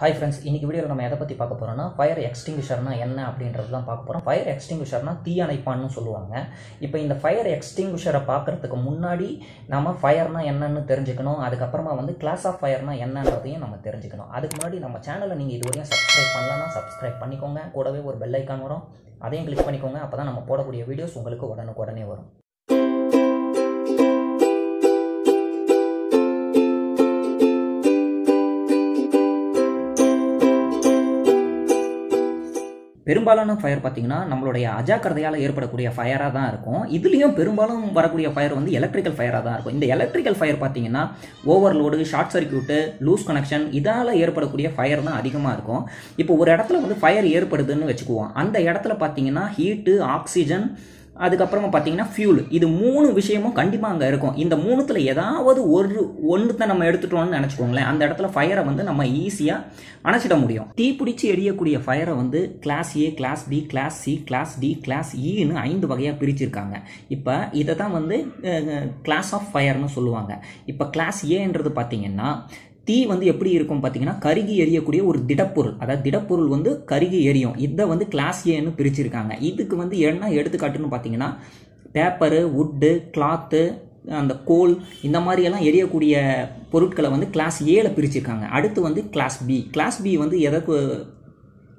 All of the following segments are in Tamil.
ஹாய் ஃப்ரெண்ட்ஸ் இன்னைக்கு வீடியோவில் நம்ம எதை பற்றி பார்க்க போகிறோம்னா ஃபயர் எக்ஸ்டிங்ஷர்னா என்ன அப்படின்றது தான் பார்க்க போகிறோம் ஃபயர் எக்ஸ்டிங்ஷர்னா தீயணைப்பான்னு சொல்லுவாங்க இப்போ இந்த ஃபயர் எக்ஸ்டிங்ஷரை பார்க்குறதுக்கு முன்னாடி நம்ம ஃபயர்னா என்னன்னு தெரிஞ்சுக்கணும் அதுக்கப்புறமா வந்து கிளாஸ் ஆஃப் ஃபயர்னா என்னன்றதையும் நம்ம தெரிஞ்சுக்கணும் அதுக்கு முன்னாடி நம்ம சேனலை நீங்கள் இதுவரையும் சப்ஸ்கிரைப் பண்ணலன்னா சப்ஸ்கிரைப் பண்ணிக்கோங்க கூடவே ஒரு பெல் ஐக்கான் வரும் அதையும் கிளிக் பண்ணிக்கோங்க அப்போ தான் நம்ம போடக்கூடிய வீடியோஸ் உங்களுக்கு உடனே வரும் பெரும்பாலான ஃபயர் பார்த்திங்கன்னா நம்மளுடைய அஜாக்கிரதையால் ஏற்படக்கூடிய ஃபயராக தான் இருக்கும் இதுலேயும் பெரும்பாலும் வரக்கூடிய ஃபயர் வந்து எலக்ட்ரிக்கல் ஃபயராக தான் இருக்கும் இந்த எலக்ட்ரிக்கல் ஃபயர் பார்த்திங்கன்னா overload short circuit loose connection இதால் ஏற்படக்கூடிய ஃபயர் தான் அதிகமாக இருக்கும் இப்போ ஒரு இடத்துல வந்து ஃபயர் ஏற்படுதுன்னு வச்சுக்குவோம் அந்த இடத்துல பார்த்தீங்கன்னா ஹீட்டு ஆக்சிஜன் அதுக்கப்புறமா பார்த்தீங்கன்னா ஃபியூல் இது மூணு விஷயமும் கண்டிப்பாக அங்கே இருக்கும் இந்த மூணுத்தில் ஏதாவது ஒரு ஒன்றுத்தை நம்ம எடுத்துட்டோம்னு நினச்சிக்கோங்களேன் அந்த இடத்துல ஃபயரை வந்து நம்ம ஈஸியாக அணைச்சிட முடியும் தீப்பிடிச்சு எரியக்கூடிய ஃபயரை வந்து class A class B class C class D class இன்னு ஐந்து வகையாக பிரிச்சிருக்காங்க இப்போ இதை தான் வந்து கிளாஸ் ஆஃப் ஃபயர்னு சொல்லுவாங்க இப்போ கிளாஸ் ஏன்றது பார்த்தீங்கன்னா தீ வந்து எப்படி இருக்கும் பார்த்தீங்கன்னா கருகி எரியக்கூடிய ஒரு திடப்பொருள் அதாவது திடப்பொருள் வந்து கருகி எரியும் இதை வந்து கிளாஸ் ஏன்னு பிரிச்சிருக்காங்க இதுக்கு வந்து என்ன எடுத்துக்காட்டுன்னு பார்த்தீங்கன்னா பேப்பரு உட்டு கிளாத்து அந்த கோல் இந்த மாதிரியெல்லாம் எரியக்கூடிய பொருட்களை வந்து கிளாஸ் ஏல பிரிச்சிருக்காங்க அடுத்து வந்து கிளாஸ் பி கிளாஸ் பி வந்து எதற்கு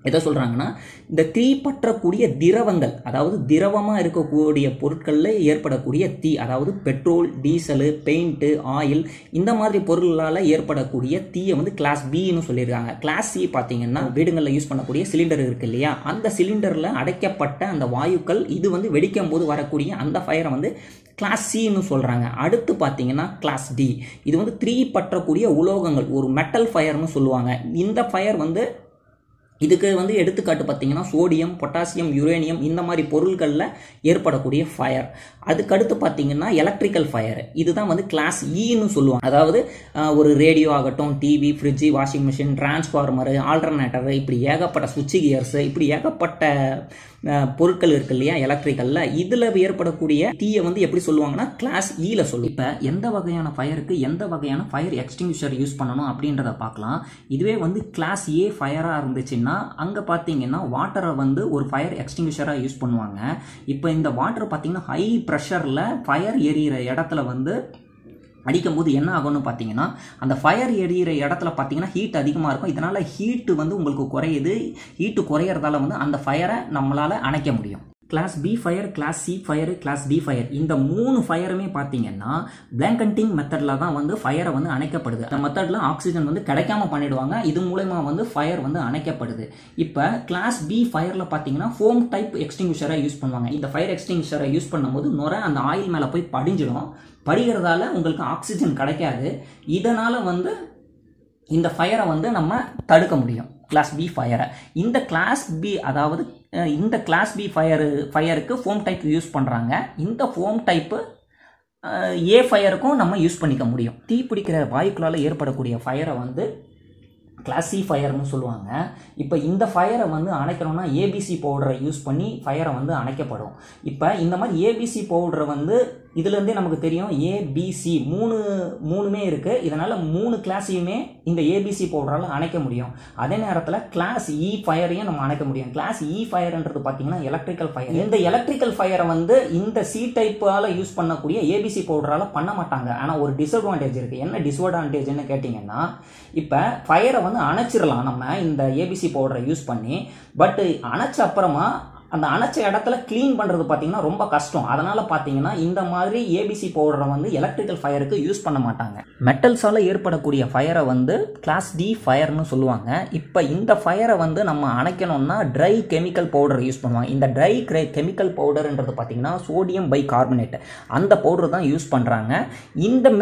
எதை சொல்கிறாங்கன்னா இந்த தீ பற்றக்கூடிய திரவங்கள் அதாவது திரவமாக இருக்கக்கூடிய பொருட்களில் ஏற்படக்கூடிய தீ அதாவது பெட்ரோல் டீசலு பெயிண்ட்டு ஆயில் இந்த மாதிரி பொருள்களால் ஏற்படக்கூடிய தீயை வந்து கிளாஸ் பின்னு சொல்லியிருக்காங்க கிளாஸ் சி பார்த்தீங்கன்னா வீடுங்களில் யூஸ் பண்ணக்கூடிய சிலிண்டர் இருக்குது இல்லையா அந்த சிலிண்டரில் அடைக்கப்பட்ட அந்த வாயுக்கள் இது வந்து வெடிக்கும் போது வரக்கூடிய அந்த ஃபயரை வந்து கிளாஸ் சின்னு சொல்கிறாங்க அடுத்து பார்த்தீங்கன்னா கிளாஸ் டி இது வந்து த்ரீ பற்றக்கூடிய உலோகங்கள் ஒரு மெட்டல் ஃபயர்னு சொல்லுவாங்க இந்த ஃபயர் வந்து இதுக்கு வந்து எடுத்துக்காட்டு பார்த்தீங்கன்னா சோடியம் பொட்டாசியம் யுரேனியம் இந்த மாதிரி பொருள்களில் ஏற்படக்கூடிய ஃபயர் அதுக்கடுத்து பார்த்தீங்கன்னா எலக்ட்ரிக்கல் ஃபயர் இதுதான் வந்து கிளாஸ் ஈன்னு e சொல்லுவாங்க அதாவது ஒரு ரேடியோ ஆகட்டும் TV fridge washing machine transformer alternator இப்படி ஏகப்பட்ட சுவிட்ச் கியர்ஸு இப்படி ஏகப்பட்ட பொருட்கள் இருக்கு இல்லையா எலக்ட்ரிக்கல்ல இதில் ஏற்படக்கூடிய தீயை வந்து எப்படி சொல்லுவாங்கன்னா கிளாஸ் ஈல e சொல்லு இப்ப எந்த வகையான ஃபயருக்கு எந்த வகையான ஃபயர் எக்ஸ்டிங்ஷர் யூஸ் பண்ணணும் அப்படின்றத பார்க்கலாம் இதுவே வந்து கிளாஸ் ஏ ஃபயராக இருந்துச்சுன்னா அங்கே பார்த்தீங்கன்னா வாட்டரை வந்து ஒரு ஃபயர் எக்ஸ்டிங்ஷராக யூஸ் பண்ணுவாங்க இப்போ இந்த வாட்டர் பாத்தீங்கன்னா ஹை ப்ரெஷரில் ஃபயர் எரியிற இடத்துல வந்து அடிக்கும் போது என்ன ஆகும்னு பார்த்தீங்கன்னா அந்த ஃபயர் எரியிற இடத்துல பார்த்தீங்கன்னா ஹீட் அதிகமாக இருக்கும் இதனால் ஹீட்டு வந்து உங்களுக்கு குறையுது ஹீட்டு குறையிறதால வந்து அந்த ஃபயரை நம்மளால் அணைக்க முடியும் class B fire class C fire class D fire இந்த மூணு ஃபயருமே பார்த்தீங்கன்னா பிளாங்கண்டிங் மெத்தடில் தான் வந்து ஃபயரை வந்து அணைக்கப்படுது அந்த மெத்தடில் ஆக்சிஜன் வந்து கிடைக்காம பண்ணிடுவாங்க இது மூலயமா வந்து ஃபயர் வந்து அணைக்கப்படுது இப்போ கிளாஸ் பி ஃபயரில் பார்த்தீங்கன்னா ஃபோம் டைப் எக்ஸ்டிங்ஷரை யூஸ் பண்ணுவாங்க இந்த ஃபயர் எக்ஸ்டிங்ஷரை யூஸ் பண்ணும்போது நுரை அந்த ஆயில் மேலே போய் படிஞ்சிடும் படிகிறதால உங்களுக்கு ஆக்சிஜன் கிடைக்காது இதனால் வந்து இந்த ஃபயரை வந்து நம்ம தடுக்க முடியும் கிளாஸ் பி ஃபயரை இந்த கிளாஸ் பி அதாவது இந்த கிளாஸ் பி ஃபயரு ஃபயருக்கு ஃபோம் டைப் யூஸ் பண்ணுறாங்க இந்த ஃபோம் டைப்பு ஏ ஃபயருக்கும் நம்ம யூஸ் பண்ணிக்க முடியும் தீ பிடிக்கிற வாயுக்களால் ஏற்படக்கூடிய ஃபயரை வந்து கிளாஸி ஃபயர்னு சொல்லுவாங்க இப்போ இந்த ஃபயரை வந்து அணைக்கணும்னா ஏபிசி பவுடரை யூஸ் பண்ணி ஃபயரை வந்து அணைக்கப்படும் இப்போ இந்த மாதிரி ஏபிசி பவுடரை வந்து இதுலேருந்தே நமக்கு தெரியும் ஏபிசி மூணு மூணுமே இருக்குது இதனால் மூணு கிளாஸையுமே இந்த ஏபிசி பவுடரால் அணைக்க முடியும் அதே நேரத்தில் கிளாஸ் இ e ஃபயரையும் நம்ம அணைக்க முடியும் கிளாஸ் இ e ஃபயர்ன்றது பார்த்தீங்கன்னா எலக்ட்ரிக்கல் ஃபயர் இந்த எலக்ட்ரிக்கல் ஃபயரை வந்து இந்த சி டைப்பால் யூஸ் பண்ணக்கூடிய ஏபிசி பவுடரால் பண்ண மாட்டாங்க ஆனால் ஒரு டிஸ்அட்வான்டேஜ் இருக்குது என்ன டிஸ்அட்வான்டேஜ்னு கேட்டிங்கன்னா இப்போ ஃபயரை வந்து அணைச்சிடலாம் நம்ம இந்த ஏபிசி பவுடரை யூஸ் பண்ணி பட் அணைச்ச அப்புறமா அந்த அணைச்ச இடத்துல க்ளீன் பண்ணுறது பார்த்தீங்கன்னா ரொம்ப கஷ்டம் அதனால் பார்த்தீங்கன்னா இந்த மாதிரி ஏபிசி பவுடரை வந்து எலக்ட்ரிக்கல் ஃபயருக்கு யூஸ் பண்ண மாட்டாங்க மெட்டல்ஸால் ஏற்படக்கூடிய ஃபயரை வந்து கிளாஸ் டி ஃபயர்னு சொல்லுவாங்க இப்போ இந்த ஃபயரை வந்து நம்ம அணைக்கணும்னா ட்ரை கெமிக்கல் பவுடர் யூஸ் பண்ணுவாங்க இந்த ட்ரை கிரை கெமிக்கல் பவுடருன்றது பார்த்தீங்கன்னா சோடியம் பை கார்பனேட் அந்த பவுடர் தான் யூஸ் பண்ணுறாங்க இந்த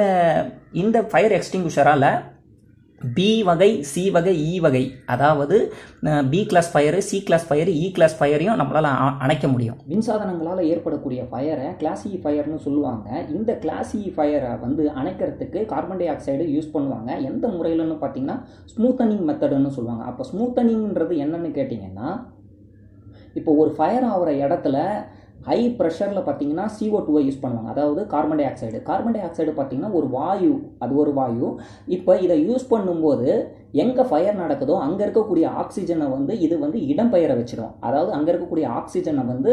இந்த ஃபயர் எக்ஸ்டிங்குஷரால் பி வகை சி வகை இ e வகை அதாவது B class fire C class fire E class ஃபயரையும் நம்மளால் அணைக்க முடியும் மின்சாதனங்களால் ஏற்படக்கூடிய ஃபயரை கிளாசி ஃபயர்னு சொல்லுவாங்க இந்த கிளாசி ஃபயரை e வந்து அணைக்கிறதுக்கு கார்பன் டை ஆக்சைடு யூஸ் பண்ணுவாங்க எந்த முறையிலன்னு பார்த்தீங்கன்னா ஸ்மூத்தனிங் மெத்தடுன்னு சொல்லுவாங்க அப்போ ஸ்மூத்தனிங்கிறது என்னன்னு கேட்டிங்கன்னா இப்போ ஒரு ஃபயர் ஆகிற இடத்துல ஹை ப்ரெஷரில் பார்த்தீங்கன்னா சிஓ டூவை யூஸ் பண்ணுவாங்க அதாவது carbon dioxide carbon dioxide பார்த்தீங்கன்னா ஒரு வாயு அது ஒரு வாயு இப்போ இதை யூஸ் பண்ணும்போது எங்கே ஃபயர் நடக்குதோ அங்கே இருக்கக்கூடிய ஆக்சிஜனை வந்து இது வந்து இடம்பெயர வச்சிடும் அதாவது அங்கே இருக்கக்கூடிய ஆக்சிஜனை வந்து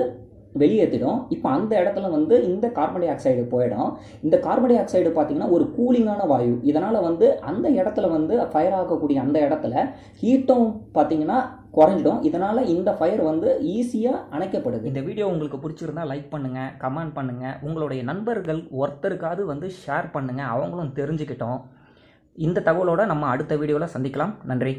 வெளியேற்றிடும் இப்போ அந்த இடத்துல வந்து இந்த கார்பன் டை ஆக்சைடு போயிடும் இந்த கார்பன் டை ஆக்சைடு பார்த்திங்கன்னா ஒரு கூலிங்கான வாயு இதனால் வந்து அந்த இடத்துல வந்து ஃபயர் ஆகக்கூடிய அந்த இடத்துல ஹீட்டும் பார்த்திங்கன்னா குறைஞ்சிடும் இதனால் இந்த ஃபயர் வந்து ஈஸியாக அணைக்கப்படுது இந்த வீடியோ உங்களுக்கு பிடிச்சிருந்தா லைக் பண்ணுங்கள் கமெண்ட் பண்ணுங்கள் உங்களுடைய நண்பர்கள் ஒருத்தருக்காவது வந்து ஷேர் பண்ணுங்கள் அவங்களும் தெரிஞ்சுக்கிட்டோம் இந்த தகவலோடு நம்ம அடுத்த வீடியோவில் சந்திக்கலாம் நன்றி